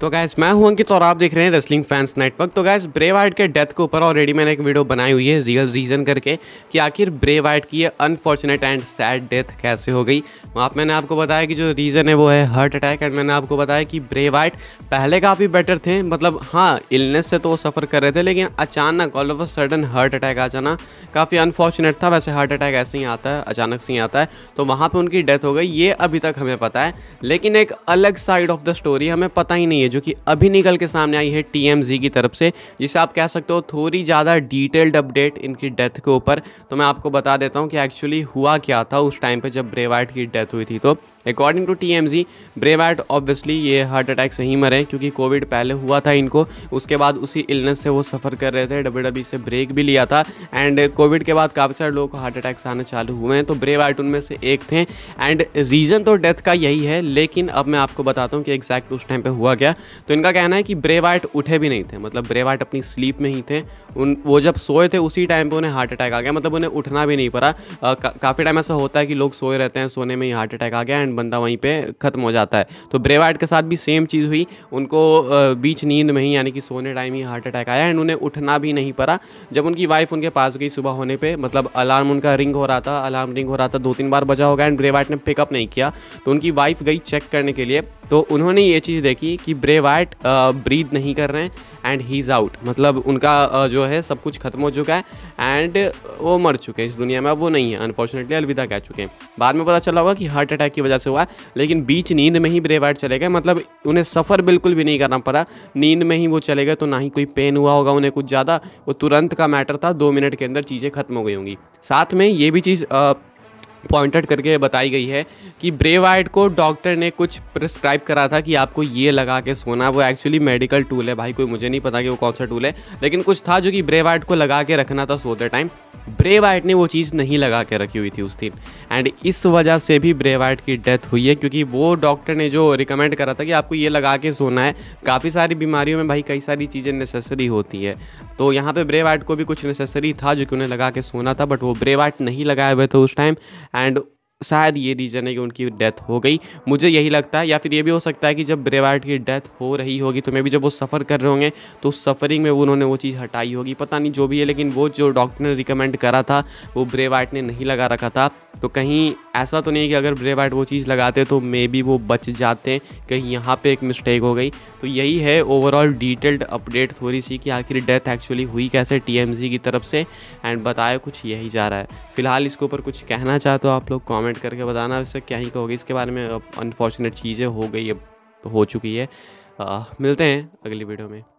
तो गैस मैं हूं अंकित और आप देख रहे हैं रेसलिंग फैंस नेटवर्क तो गैस ब्रे वाइट के डेथ के ऊपर ऑलरेडी मैंने एक वीडियो बनाई हुई है रियल रीज़न करके कि आखिर ब्रे वाइट की ये अनफॉर्चुनेट एंड सैड डेथ कैसे हो गई वहाँ तो मैंने आपको बताया कि जो रीज़न है वो है हार्ट अटैक एंड मैंने आपको बताया कि ब्रे वाइट पहले काफ़ी बेटर थे मतलब हाँ इलनेस से तो वो सफ़र कर रहे थे लेकिन अचानक all of a sudden heart attack आ जाना काफ़ी अनफॉर्चुनेट था वैसे हार्ट अटैक ऐसे ही आता है अचानक से ही आता है तो वहाँ पर उनकी डेथ हो गई ये अभी तक हमें पता है लेकिन एक अलग साइड ऑफ द स्टोरी हमें पता ही नहीं है है जो कि अभी निकल के सामने आई है टी की तरफ से जिसे आप कह सकते हो थोड़ी ज़्यादा डिटेल्ड अपडेट इनकी डेथ के ऊपर तो मैं आपको बता देता हूँ कि एक्चुअली हुआ क्या था उस टाइम पर जब ब्रेवाइट की डेथ हुई थी तो according to T M Z Bray Wyatt obviously ये हार्ट अटैक से ही मरे क्योंकि कोविड पहले हुआ था इनको उसके बाद उसी इलनेस से वो सफ़र कर रहे थे डब्ल्यू डब्ल्यू e से ब्रेक भी लिया था एंड कोविड के बाद काफ़ी सारे लोगों को हार्ट अटैक्स आने चालू हुए हैं तो ब्रेवाइट उनमें से एक थे एंड रीज़न तो डेथ का यही है लेकिन अब मैं आपको बताता हूँ कि एग्जैक्ट उस टाइम पर हुआ क्या तो इनका कहना है कि ब्रेवाइट उठे भी नहीं थे मतलब ब्रेवाइट अपनी स्लीप में ही थे उन वो जब सोए थे उसी टाइम पे उन्हें हार्ट अटैक आ गया मतलब उन्हें उठना भी नहीं पड़ा का, काफ़ी टाइम ऐसा होता है कि लोग सोए रहते हैं सोने में ही हार्ट अटैक आ गया एंड बंदा वहीं पर ख़त्म हो जाता है तो ब्रेवाइट के साथ भी सेम चीज़ हुई उनको बीच नींद में ही यानी कि सोने टाइम ही हार्ट अटैक आया एंड उन्हें उठना भी नहीं पड़ा जब उनकी वाइफ उनके पास गई सुबह होने पर मतलब अलार्म उनका रिंग हो रहा था अलार्म रिंग हो रहा था दो तीन बार बजा होगा एंड ब्रेवाइट ने पिकअप नहीं किया तो उनकी वाइफ गई चेक करने के लिए तो उन्होंने ये चीज़ देखी कि ब्रेवाइट ब्रीद नहीं कर रहे हैं एंड ही इज़ आउट मतलब उनका जो है सब कुछ खत्म हो चुका है एंड वो मर चुके हैं इस दुनिया में अब वो नहीं है अनफॉर्चुनेटली अलविदा कह चुके हैं बाद में पता चला होगा कि हार्ट अटैक की वजह से हुआ लेकिन बीच नींद में ही ब्रेवाइट चले गए मतलब उन्हें सफ़र बिल्कुल भी नहीं करना पड़ा नींद में ही वो चले गए तो ना ही कोई पेन हुआ होगा उन्हें कुछ ज़्यादा वो तुरंत का मैटर था दो मिनट के अंदर चीज़ें खत्म हो गई होंगी साथ में ये भी चीज़ पॉइंटेड करके बताई गई है कि ब्रेवाइट को डॉक्टर ने कुछ प्रिस्क्राइब करा था कि आपको ये लगा के सोना वो एक्चुअली मेडिकल टूल है भाई कोई मुझे नहीं पता कि वो कौन सा टूल है लेकिन कुछ था जो कि ब्रेवाइट को लगा के रखना था सोते टाइम ब्रे वाइट ने वो चीज़ नहीं लगा के रखी हुई थी उस दिन एंड इस वजह से भी ब्रे वाइट की डेथ हुई है क्योंकि वो डॉक्टर ने जो रिकमेंड करा था कि आपको ये लगा के सोना है काफ़ी सारी बीमारियों में भाई कई सारी चीज़ें नेसेसरी होती है तो यहाँ पे ब्रे वाइट को भी कुछ नेसेसरी था जो कि उन्हें लगा के सोना था बट वो ब्रे वाइट नहीं लगाए हुए थे उस टाइम एंड शायद ये रीज़न है कि उनकी डेथ हो गई मुझे यही लगता है या फिर ये भी हो सकता है कि जब ब्रेवार्ड की डेथ हो रही होगी तो मे भी जब वो सफ़र कर रहे होंगे तो सफ़रिंग में उन्होंने वो चीज़ हटाई होगी पता नहीं जो भी है लेकिन वो जो डॉक्टर ने रिकमेंड करा था वो ब्रेवार्ड ने नहीं लगा रखा था तो कहीं ऐसा तो नहीं कि अगर ब्रेवार्ड वो चीज़ लगाते तो मे बी वो बच जाते कहीं यहाँ पर एक मिस्टेक हो गई तो यही है ओवरऑल डिटेल्ड अपडेट थोड़ी सी कि आखिर डेथ एक्चुअली हुई कैसे टी की तरफ से एंड बताया कुछ यही जा रहा है फिलहाल इसके ऊपर कुछ कहना चाहते हो तो आप लोग कॉमेंट कमेंट करके बताना इससे क्या ही कहोगे इसके बारे में अनफॉर्चुनेट चीज़ें हो गई है हो चुकी है आ, मिलते हैं अगली वीडियो में